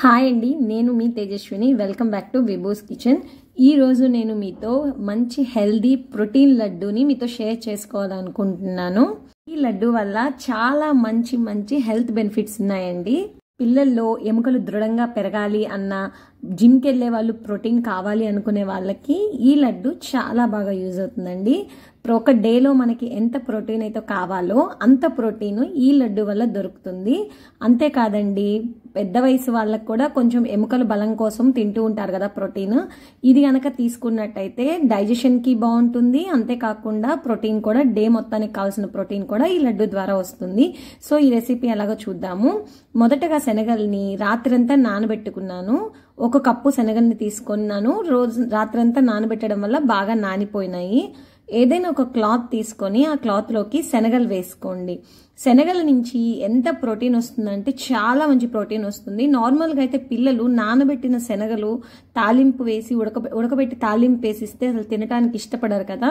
hi అండి నేను మీ తేజస్విని వెల్కమ్ బ్యాక్ టు విబోస్ కిచెన్ ఈరోజు నేను మీతో మంచి హెల్దీ ప్రోటీన్ లడ్డూని మీతో షేర్ చేసుకోవాలనుకుంటున్నాను ఈ లడ్డు వల్ల చాలా మంచి మంచి హెల్త్ బెనిఫిట్స్ ఉన్నాయండి పిల్లల్లో ఎముకలు దృఢంగా పెరగాలి అన్న జిమ్కి వెళ్ళే వాళ్ళు ప్రోటీన్ కావాలి అనుకునే వాళ్ళకి ఈ లడ్డు చాలా బాగా యూజ్ అవుతుందండి ఒక డేలో మనకి ఎంత ప్రోటీన్ అయితే కావాలో అంత ప్రోటీన్ ఈ లడ్డు వల్ల దొరుకుతుంది అంతేకాదండి పెద్ద వయసు వాళ్ళకు కూడా కొంచెం ఎముకలు బలం కోసం తింటూ ఉంటారు కదా ప్రోటీన్ ఇది కనుక తీసుకున్నట్టయితే డైజెషన్కి బాగుంటుంది అంతేకాకుండా ప్రోటీన్ కూడా డే మొత్తానికి కావాల్సిన ప్రోటీన్ కూడా ఈ లడ్డు ద్వారా వస్తుంది సో ఈ రెసిపీ ఎలాగో చూద్దాము మొదటగా శనగల్ని రాత్రంతా నానబెట్టుకున్నాను ఒక కప్పు శనగల్ని తీసుకున్నాను రోజు రాత్రంతా నానబెట్టడం వల్ల బాగా నానిపోయినాయి ఏదైనా ఒక క్లాత్ తీసుకొని ఆ క్లాత్లోకి శనగలు వేసుకోండి శనగల నుంచి ఎంత ప్రోటీన్ వస్తుందంటే చాలా మంచి ప్రోటీన్ వస్తుంది నార్మల్గా అయితే పిల్లలు నానబెట్టిన శనగలు తాలింపు వేసి ఉడక ఉడకబెట్టి తాలింపు వేసిస్తే అసలు తినడానికి ఇష్టపడరు కదా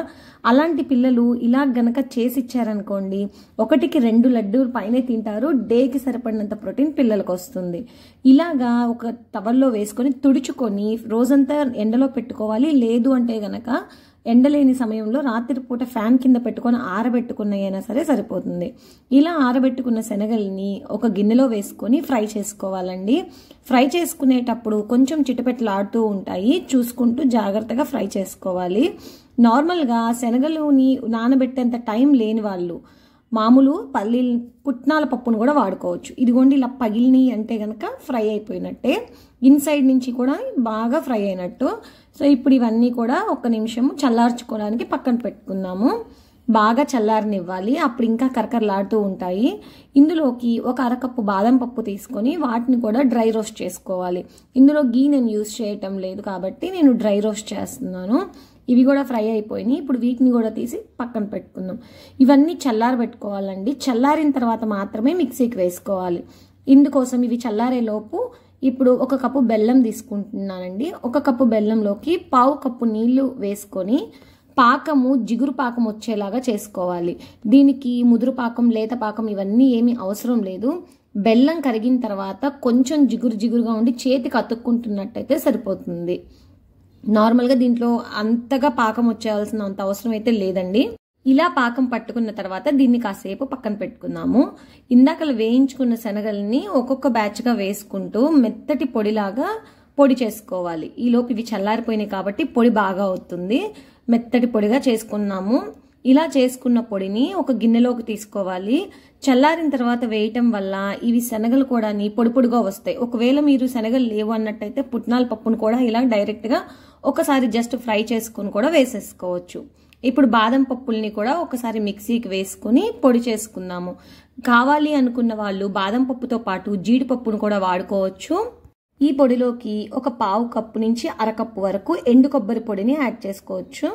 అలాంటి పిల్లలు ఇలా గనక చేసిచ్చారనుకోండి ఒకటికి రెండు లడ్డూలు పైనే తింటారు డేకి సరిపడినంత ప్రోటీన్ పిల్లలకు వస్తుంది ఇలాగా ఒక టవల్లో వేసుకొని తుడుచుకొని రోజంతా ఎండలో పెట్టుకోవాలి లేదు అంటే గనక ఎండలేని సమయంలో రాత్రిపూట ఫ్యాన్ కింద పెట్టుకొని ఆరబెట్టుకున్నయైనా సరే సరిపోతుంది ఇలా ఆరబెట్టుకున్న శనగల్ని ఒక గిన్నెలో వేసుకొని ఫ్రై చేసుకోవాలండి ఫ్రై చేసుకునేటప్పుడు కొంచెం చిటపెట్లాడుతూ ఉంటాయి చూసుకుంటూ జాగ్రత్తగా ఫ్రై చేసుకోవాలి నార్మల్గా శనగలుని నానబెట్టేంత టైం లేని వాళ్ళు మామూలు పల్లి పుట్నాల పప్పును కూడా వాడుకోవచ్చు ఇదిగోండి ఇలా పగిలినవి అంటే కనుక ఫ్రై అయిపోయినట్టే ఇన్సైడ్ నుంచి కూడా బాగా ఫ్రై అయినట్టు సో ఇప్పుడు ఇవన్నీ కూడా ఒక నిమిషం చల్లార్చుకోవడానికి పక్కన పెట్టుకున్నాము బాగా చల్లారనివ్వాలి అప్పుడు ఇంకా కరకరలాడుతూ ఉంటాయి ఇందులోకి ఒక అరకప్పు బాదం పప్పు తీసుకొని వాటిని కూడా డ్రై రోస్ట్ చేసుకోవాలి ఇందులో గీ నేను యూస్ చేయటం లేదు కాబట్టి నేను డ్రై రోస్ట్ చేస్తున్నాను ఇవి కూడా ఫ్రై అయిపోయినాయి ఇప్పుడు వీటిని కూడా తీసి పక్కన పెట్టుకుందాం ఇవన్నీ చల్లారి పెట్టుకోవాలండి చల్లారిన తర్వాత మాత్రమే మిక్సీకి వేసుకోవాలి ఇందుకోసం ఇవి చల్లారేలోపు ఇప్పుడు ఒక కప్పు బెల్లం తీసుకుంటున్నానండి ఒక కప్పు బెల్లంలోకి పావు కప్పు నీళ్లు వేసుకొని పాకము జిగురు పాకం వచ్చేలాగా చేసుకోవాలి దీనికి ముదురు పాకం లేత పాకం ఇవన్నీ ఏమీ అవసరం లేదు బెల్లం కరిగిన తర్వాత కొంచెం జిగురు జిగురుగా ఉండి చేతికి అతుక్కుంటున్నట్టయితే సరిపోతుంది నార్మల్గా దీంట్లో అంతగా పాకం వచ్చేయాల్సిన అంత అవసరం అయితే లేదండి ఇలా పాకం పట్టుకున్న తర్వాత దీన్ని కాసేపు పక్కన పెట్టుకున్నాము ఇందాక వేయించుకున్న శనగల్ని ఒక్కొక్క బ్యాచ్గా వేసుకుంటూ మెత్తటి పొడిలాగా పొడి చేసుకోవాలి ఈలోపు ఇవి చల్లారిపోయినాయి కాబట్టి పొడి బాగా అవుతుంది మెత్తటి పొడిగా చేసుకున్నాము ఇలా చేసుకున్న పొడిని ఒక గిన్నెలోకి తీసుకోవాలి చల్లారిన తర్వాత వేయటం వల్ల ఇవి శనగలు కూడా పొడి పొడిగా వస్తాయి ఒకవేళ మీరు శనగలు లేవు అన్నట్టయితే పుట్నాల పప్పును కూడా ఇలా డైరెక్ట్గా ఒకసారి జస్ట్ ఫ్రై చేసుకుని కూడా వేసేసుకోవచ్చు ఇప్పుడు బాదం పప్పుల్ని కూడా ఒకసారి మిక్సీకి వేసుకుని పొడి చేసుకున్నాము కావాలి అనుకున్న వాళ్ళు బాదం పప్పుతో పాటు జీడిపప్పును కూడా వాడుకోవచ్చు ఈ పొడిలోకి ఒక పావు కప్పు నుంచి అరకప్పు వరకు ఎండు కొబ్బరి పొడిని యాడ్ చేసుకోవచ్చు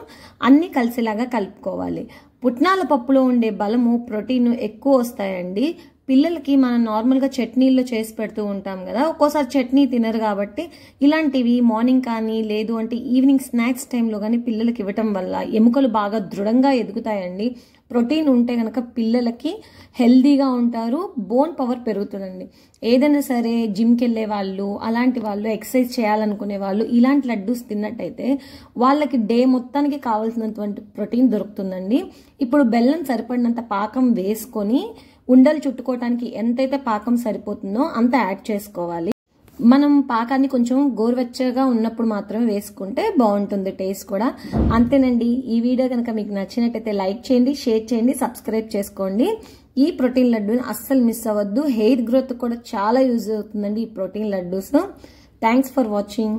అన్ని కలిసేలాగా కలుపుకోవాలి పుట్నాల పప్పులో ఉండే బలము ప్రోటీన్ ఎక్కువ వస్తాయండి పిల్లలకి మనం నార్మల్గా చట్నీల్లో చేసి పెడుతూ ఉంటాం కదా ఒక్కోసారి చట్నీ తినరు కాబట్టి ఇలాంటివి మార్నింగ్ కానీ లేదు అంటే ఈవినింగ్ స్నాక్స్ టైంలో కానీ పిల్లలకి ఇవ్వటం వల్ల ఎముకలు బాగా దృఢంగా ఎదుగుతాయండి ప్రోటీన్ ఉంటే కనుక పిల్లలకి హెల్దీగా ఉంటారు బోన్ పవర్ పెరుగుతుందండి ఏదైనా సరే జిమ్కి వెళ్ళే వాళ్ళు అలాంటి వాళ్ళు ఎక్సర్సైజ్ చేయాలనుకునే వాళ్ళు ఇలాంటి లడ్డూస్ తిన్నట్టయితే వాళ్ళకి డే మొత్తానికి కావాల్సినటువంటి ప్రోటీన్ దొరుకుతుందండి ఇప్పుడు బెల్లం సరిపడినంత పాకం వేసుకొని ఉండలు చుట్టుకోవటానికి ఎంతైతే పాకం సరిపోతుందో అంత యాడ్ చేసుకోవాలి మనం పాకాన్ని కొంచెం గోరువెచ్చగా ఉన్నప్పుడు మాత్రమే వేసుకుంటే బాగుంటుంది టేస్ట్ కూడా అంతేనండి ఈ వీడియో కనుక మీకు నచ్చినట్టయితే లైక్ చేయండి షేర్ చేయండి సబ్స్క్రైబ్ చేసుకోండి ఈ ప్రోటీన్ లడ్డూని అస్సలు మిస్ అవ్వద్దు హెయిర్ గ్రోత్ కూడా చాలా యూజ్ అవుతుందండి ఈ protein laddoos thanks for watching